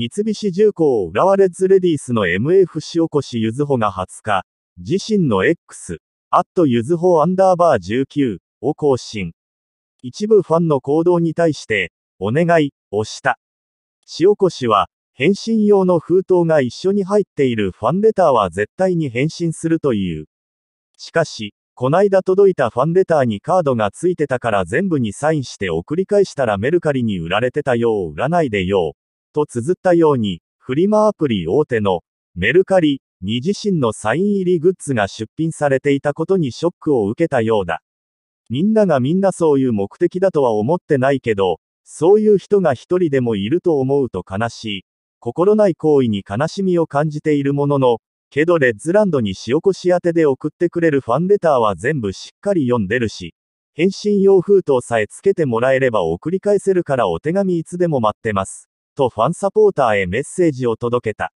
三菱重工浦和レッズレディースの MF 塩越ゆずほが20日、自身の X、アットゆずほアンダーバー19を更新。一部ファンの行動に対して、お願い、をした。塩越は、返信用の封筒が一緒に入っているファンレターは絶対に返信するという。しかし、こないだ届いたファンレターにカードが付いてたから全部にサインして送り返したらメルカリに売られてたよう売らないでよと綴ったように、フリマアプリ大手のメルカリに自身のサイン入りグッズが出品されていたことにショックを受けたようだ。みんながみんなそういう目的だとは思ってないけど、そういう人が一人でもいると思うと悲しい。心ない行為に悲しみを感じているものの、けどレッズランドに塩越し宛てで送ってくれるファンレターは全部しっかり読んでるし、返信用封筒さえつけてもらえれば送り返せるからお手紙いつでも待ってます。とファンサポーターへメッセージを届けた。